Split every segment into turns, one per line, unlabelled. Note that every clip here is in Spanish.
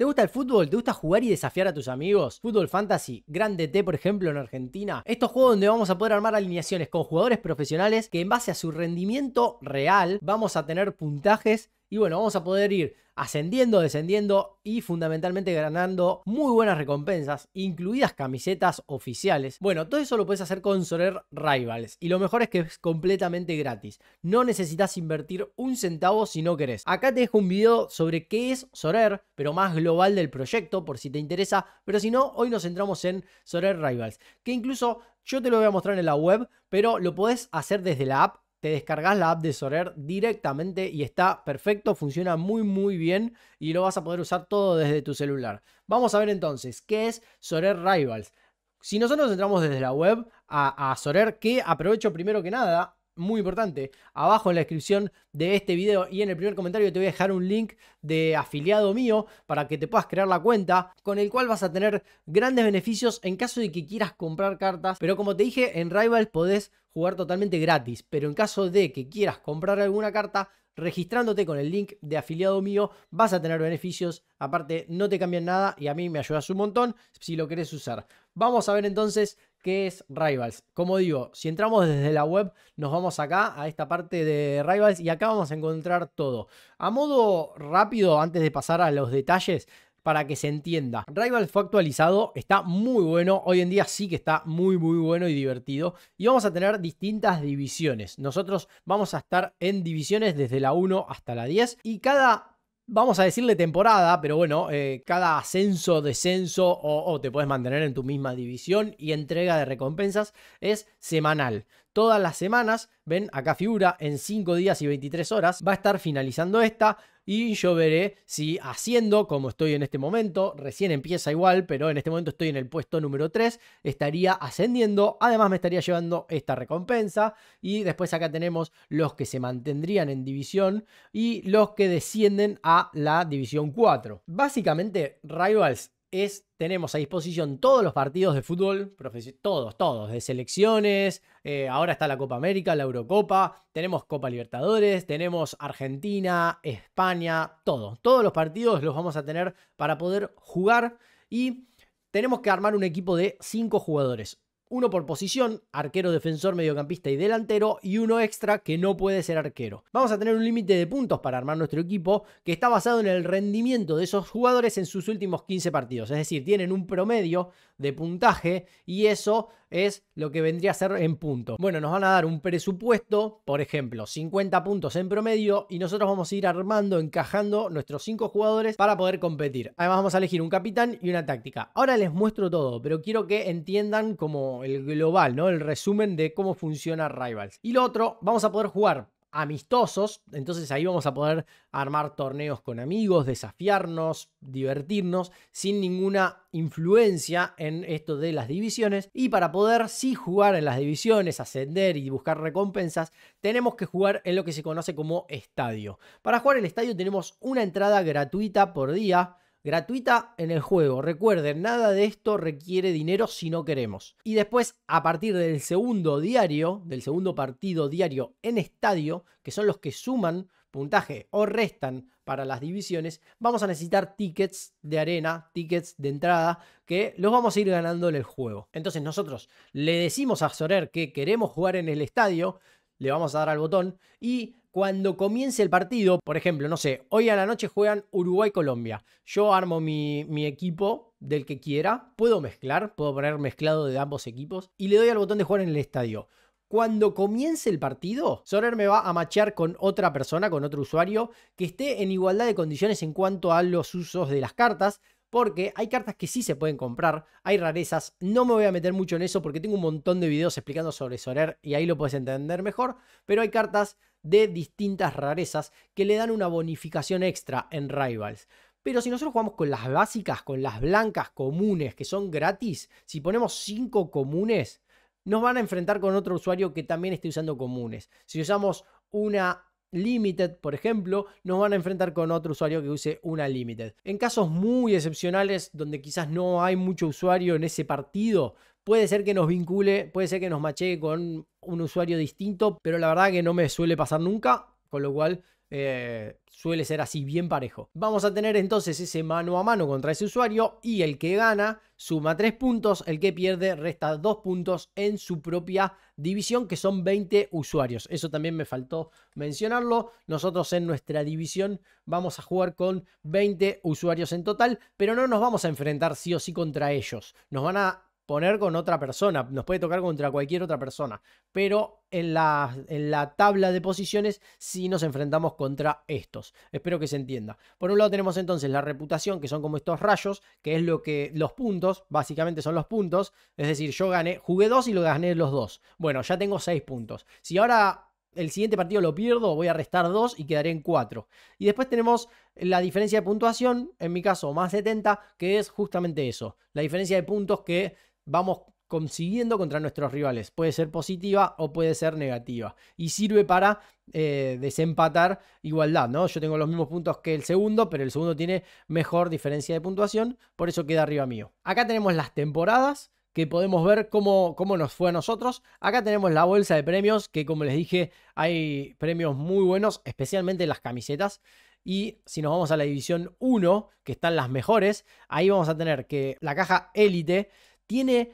¿Te gusta el fútbol? ¿Te gusta jugar y desafiar a tus amigos? Fútbol Fantasy, Grande T, por ejemplo, en Argentina. Estos juegos donde vamos a poder armar alineaciones con jugadores profesionales que en base a su rendimiento real vamos a tener puntajes y bueno, vamos a poder ir ascendiendo, descendiendo y fundamentalmente ganando muy buenas recompensas, incluidas camisetas oficiales. Bueno, todo eso lo puedes hacer con Sorer Rivals y lo mejor es que es completamente gratis. No necesitas invertir un centavo si no querés. Acá te dejo un video sobre qué es Sorer, pero más global del proyecto por si te interesa, pero si no, hoy nos centramos en Sorer Rivals, que incluso yo te lo voy a mostrar en la web, pero lo podés hacer desde la app te descargas la app de Sorer directamente y está perfecto, funciona muy muy bien y lo vas a poder usar todo desde tu celular. Vamos a ver entonces qué es Sorer Rivals. Si nosotros entramos desde la web a, a Sorer, que aprovecho primero que nada, muy importante, abajo en la descripción de este video y en el primer comentario te voy a dejar un link de afiliado mío para que te puedas crear la cuenta con el cual vas a tener grandes beneficios en caso de que quieras comprar cartas. Pero como te dije, en Rivals podés jugar totalmente gratis, pero en caso de que quieras comprar alguna carta, registrándote con el link de afiliado mío vas a tener beneficios, aparte no te cambian nada y a mí me ayudas un montón si lo querés usar. Vamos a ver entonces qué es Rivals. Como digo, si entramos desde la web nos vamos acá a esta parte de Rivals y acá vamos a encontrar todo. A modo rápido, antes de pasar a los detalles, para que se entienda. Rival fue actualizado, está muy bueno, hoy en día sí que está muy muy bueno y divertido y vamos a tener distintas divisiones. Nosotros vamos a estar en divisiones desde la 1 hasta la 10 y cada vamos a decirle temporada, pero bueno, eh, cada ascenso, descenso o, te puedes mantener en tu misma división y entrega de recompensas es semanal todas las semanas. Ven, acá figura en 5 días y 23 horas. Va a estar finalizando esta y yo veré si haciendo como estoy en este momento, recién empieza igual, pero en este momento estoy en el puesto número 3, estaría ascendiendo, además me estaría llevando esta recompensa y después acá tenemos los que se mantendrían en división y los que descienden a la división 4. Básicamente Rivals es, tenemos a disposición todos los partidos de fútbol, todos, todos, de selecciones, eh, ahora está la Copa América, la Eurocopa, tenemos Copa Libertadores, tenemos Argentina, España, todo. Todos los partidos los vamos a tener para poder jugar y tenemos que armar un equipo de cinco jugadores uno por posición, arquero, defensor, mediocampista y delantero, y uno extra que no puede ser arquero. Vamos a tener un límite de puntos para armar nuestro equipo que está basado en el rendimiento de esos jugadores en sus últimos 15 partidos, es decir, tienen un promedio de puntaje y eso es lo que vendría a ser en puntos. Bueno, nos van a dar un presupuesto, por ejemplo, 50 puntos en promedio y nosotros vamos a ir armando, encajando nuestros 5 jugadores para poder competir. Además vamos a elegir un capitán y una táctica. Ahora les muestro todo, pero quiero que entiendan cómo el global, ¿no? El resumen de cómo funciona Rivals. Y lo otro, vamos a poder jugar amistosos, entonces ahí vamos a poder armar torneos con amigos, desafiarnos, divertirnos, sin ninguna influencia en esto de las divisiones. Y para poder sí jugar en las divisiones, ascender y buscar recompensas, tenemos que jugar en lo que se conoce como estadio. Para jugar el estadio tenemos una entrada gratuita por día gratuita en el juego. Recuerden, nada de esto requiere dinero si no queremos. Y después, a partir del segundo diario, del segundo partido diario en estadio, que son los que suman puntaje o restan para las divisiones, vamos a necesitar tickets de arena, tickets de entrada, que los vamos a ir ganando en el juego. Entonces nosotros le decimos a Sorer que queremos jugar en el estadio, le vamos a dar al botón y cuando comience el partido, por ejemplo, no sé, hoy a la noche juegan Uruguay-Colombia. Yo armo mi, equipo del que quiera, puedo mezclar, puedo poner mezclado de ambos equipos y le doy al botón de jugar en el estadio. Cuando comience el partido, Sorer me va a machear con otra persona, con otro usuario, que esté en igualdad de condiciones en cuanto a los usos de las cartas, porque hay cartas que sí se pueden comprar, hay rarezas, no me voy a meter mucho en eso porque tengo un montón de videos explicando sobre Sorer y ahí lo puedes entender mejor, pero hay cartas de distintas rarezas que le dan una bonificación extra en Rivals. Pero si nosotros jugamos con las básicas, con las blancas comunes que son gratis, si ponemos 5 comunes, nos van a enfrentar con otro usuario que también esté usando comunes. Si usamos una Limited, por ejemplo, nos van a enfrentar con otro usuario que use una Limited. En casos muy excepcionales, donde quizás no hay mucho usuario en ese partido, puede ser que nos vincule, puede ser que nos machee con un usuario distinto, pero la verdad que no me suele pasar nunca, con lo cual eh, suele ser así bien parejo. Vamos a tener entonces ese mano a mano contra ese usuario y el que gana suma 3 puntos, el que pierde resta 2 puntos en su propia división que son 20 usuarios. Eso también me faltó mencionarlo. Nosotros en nuestra división vamos a jugar con 20 usuarios en total, pero no nos vamos a enfrentar sí o sí contra ellos. Nos van a poner con otra persona, nos puede tocar contra cualquier otra persona, pero en la, en la tabla de posiciones sí nos enfrentamos contra estos. Espero que se entienda. Por un lado tenemos entonces la reputación, que son como estos rayos, que es lo que los puntos, básicamente son los puntos, es decir, yo gané, jugué dos y lo gané los dos. Bueno, ya tengo seis puntos. Si ahora el siguiente partido lo pierdo, voy a restar dos y quedaré en cuatro. Y después tenemos la diferencia de puntuación, en mi caso más 70, que es justamente eso, la diferencia de puntos que vamos consiguiendo contra nuestros rivales. Puede ser positiva o puede ser negativa. Y sirve para eh, desempatar igualdad, ¿no? Yo tengo los mismos puntos que el segundo, pero el segundo tiene mejor diferencia de puntuación, por eso queda arriba mío. Acá tenemos las temporadas que podemos ver cómo, cómo nos fue a nosotros. Acá tenemos la bolsa de premios, que como les dije, hay premios muy buenos, especialmente las camisetas. Y si nos vamos a la división 1, que están las mejores, ahí vamos a tener que la caja élite tiene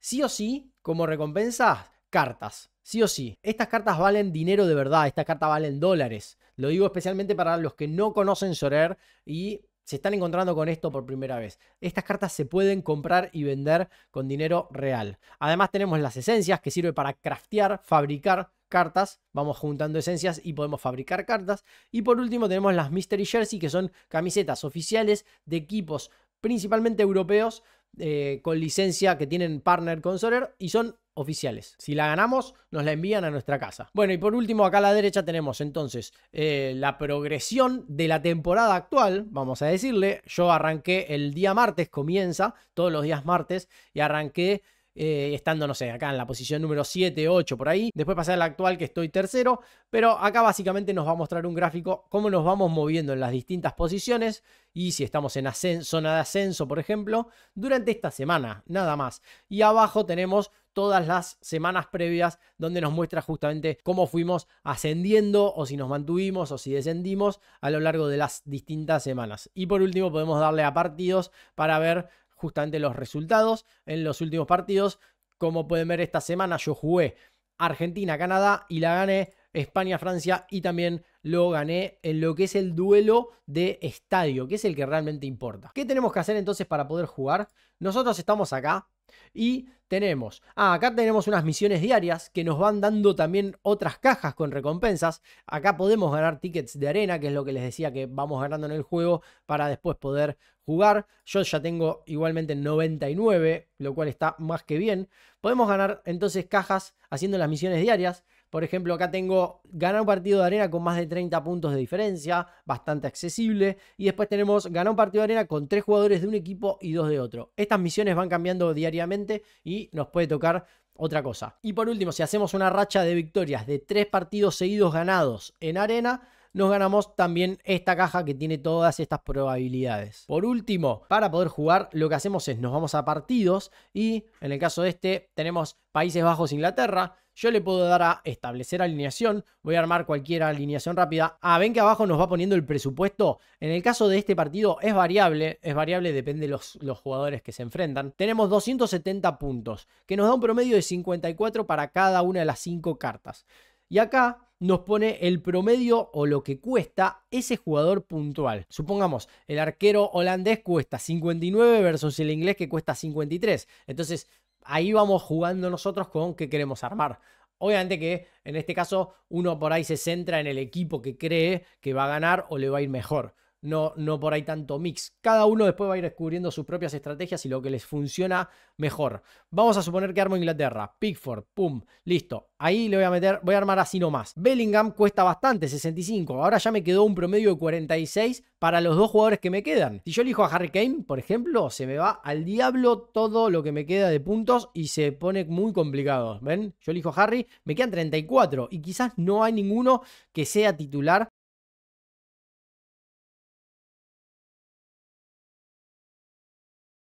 sí o sí como recompensa cartas. Sí o sí. Estas cartas valen dinero de verdad, estas cartas valen dólares. Lo digo especialmente para los que no conocen Sorer y se están encontrando con esto por primera vez. Estas cartas se pueden comprar y vender con dinero real. Además tenemos las esencias que sirve para craftear, fabricar cartas. Vamos juntando esencias y podemos fabricar cartas. Y por último tenemos las Mystery Jersey que son camisetas oficiales de equipos principalmente europeos, eh, con licencia que tienen partner con Soler y son oficiales. Si la ganamos, nos la envían a nuestra casa. Bueno, y por último, acá a la derecha tenemos entonces eh, la progresión de la temporada actual, vamos a decirle. Yo arranqué el día martes, comienza todos los días martes, y arranqué eh, estando, no sé, acá en la posición número 7, 8 por ahí. Después pasé a la actual que estoy tercero, pero acá básicamente nos va a mostrar un gráfico cómo nos vamos moviendo en las distintas posiciones y si estamos en zona de ascenso, por ejemplo, durante esta semana, nada más. Y abajo tenemos todas las semanas previas donde nos muestra justamente cómo fuimos ascendiendo o si nos mantuvimos o si descendimos a lo largo de las distintas semanas. Y por último podemos darle a partidos para ver justamente los resultados en los últimos partidos. Como pueden ver esta semana yo jugué Argentina-Canadá y la gané España-Francia y también lo gané en lo que es el duelo de estadio, que es el que realmente importa. ¿Qué tenemos que hacer entonces para poder jugar? Nosotros estamos acá y tenemos, ah, acá tenemos unas misiones diarias que nos van dando también otras cajas con recompensas. Acá podemos ganar tickets de arena, que es lo que les decía que vamos ganando en el juego para después poder jugar. Yo ya tengo igualmente 99, lo cual está más que bien. Podemos ganar entonces cajas haciendo las misiones diarias. Por ejemplo, acá tengo ganar un partido de arena con más de 30 puntos de diferencia, bastante accesible. Y después tenemos ganar un partido de arena con 3 jugadores de un equipo y 2 de otro. Estas misiones van cambiando diariamente y nos puede tocar otra cosa. Y por último, si hacemos una racha de victorias de 3 partidos seguidos ganados en arena, nos ganamos también esta caja que tiene todas estas probabilidades. Por último, para poder jugar, lo que hacemos es nos vamos a partidos y en el caso de este tenemos Países Bajos, Inglaterra, yo le puedo dar a establecer alineación. Voy a armar cualquier alineación rápida. Ah, ven que abajo nos va poniendo el presupuesto. En el caso de este partido es variable. Es variable, depende de los, los jugadores que se enfrentan. Tenemos 270 puntos, que nos da un promedio de 54 para cada una de las 5 cartas. Y acá nos pone el promedio o lo que cuesta ese jugador puntual. Supongamos, el arquero holandés cuesta 59 versus el inglés que cuesta 53. Entonces, ahí vamos jugando nosotros con qué queremos armar. Obviamente que en este caso uno por ahí se centra en el equipo que cree que va a ganar o le va a ir mejor no, no por ahí tanto mix. Cada uno después va a ir descubriendo sus propias estrategias y lo que les funciona mejor. Vamos a suponer que armo Inglaterra, Pickford, pum, listo. Ahí le voy a meter, voy a armar así nomás. Bellingham cuesta bastante, 65. Ahora ya me quedó un promedio de 46 para los dos jugadores que me quedan. Si yo elijo a Harry Kane, por ejemplo, se me va al diablo todo lo que me queda de puntos y se pone muy complicado. ¿Ven? Yo elijo a Harry, me quedan 34 y quizás no hay ninguno que sea titular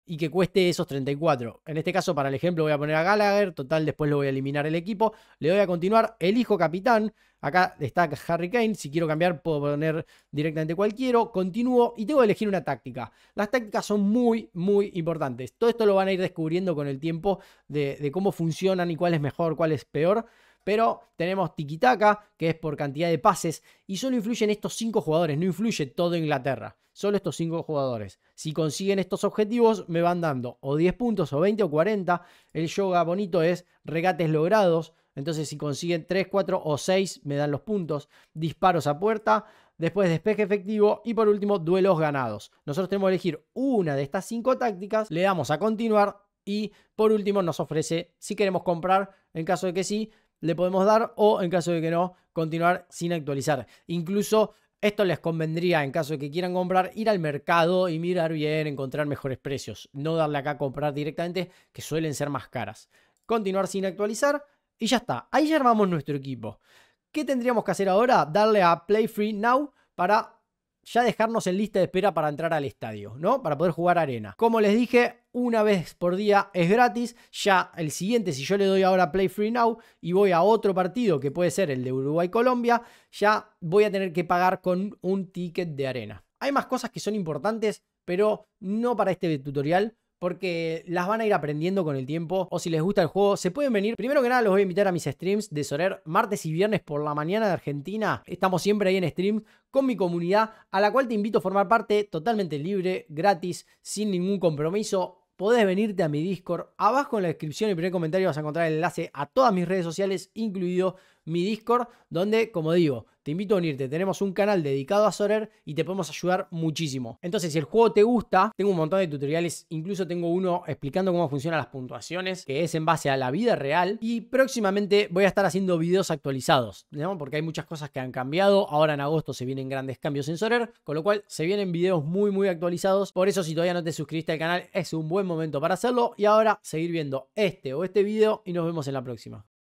y que cueste esos 34. En este caso, para el ejemplo, voy a poner a Gallagher, total, después lo voy a eliminar el equipo, le doy a continuar, elijo capitán, acá está Harry Kane, si quiero cambiar puedo poner directamente cualquiera, continúo y tengo que elegir una táctica. Las tácticas son muy, muy importantes. Todo esto lo van a ir descubriendo con el tiempo de cómo funcionan y cuál es mejor, cuál es peor. Pero tenemos Tikitaka, que es por cantidad de pases, y solo influyen estos cinco jugadores, no influye todo Inglaterra, solo estos cinco jugadores. Si consiguen estos objetivos, me van dando o 10 puntos, o 20, o 40. El yoga bonito es regates logrados, entonces si consiguen 3, 4 o 6, me dan los puntos. Disparos a puerta, después despeje efectivo y por último duelos ganados. Nosotros tenemos que elegir una de estas cinco tácticas, le damos a continuar y por último nos ofrece si queremos comprar, en caso de que sí, le podemos dar o en caso de que no, continuar sin actualizar. Incluso esto les convendría en caso de que quieran comprar, ir al mercado y mirar bien, encontrar mejores precios. No darle acá a comprar directamente, que suelen ser más caras. Continuar sin actualizar y ya está. Ahí ya armamos nuestro equipo. ¿Qué tendríamos que hacer ahora? Darle a Play Free Now para ya dejarnos en lista de espera para entrar al estadio, ¿no? Para poder jugar arena. Como les dije, una vez por día es gratis. Ya el siguiente, si yo le doy ahora Play Free Now y voy a otro partido que puede ser el de Uruguay-Colombia, ya voy a tener que pagar con un ticket de arena. Hay más cosas que son importantes, pero no para este tutorial, porque las van a ir aprendiendo con el tiempo o si les gusta el juego se pueden venir. Primero que nada los voy a invitar a mis streams de Sorer martes y viernes por la mañana de Argentina. Estamos siempre ahí en stream con mi comunidad a la cual te invito a formar parte totalmente libre, gratis, sin ningún compromiso. Podés venirte a mi Discord. Abajo en la descripción y primer comentario vas a encontrar el enlace a todas mis redes sociales, incluido mi Discord, donde, como digo, te invito a unirte. Tenemos un canal dedicado a Sorer y te podemos ayudar muchísimo. Entonces, si el juego te gusta, tengo un montón de tutoriales, incluso tengo uno explicando cómo funcionan las puntuaciones, que es en base a la vida real. Y próximamente voy a estar haciendo videos actualizados, ¿no? porque hay muchas cosas que han cambiado. Ahora en agosto se vienen grandes cambios en Sorer, con lo cual se vienen videos muy, muy actualizados. Por eso, si todavía no te suscribiste al canal, es un buen momento para hacerlo. Y ahora seguir viendo este o este video y nos vemos en la próxima.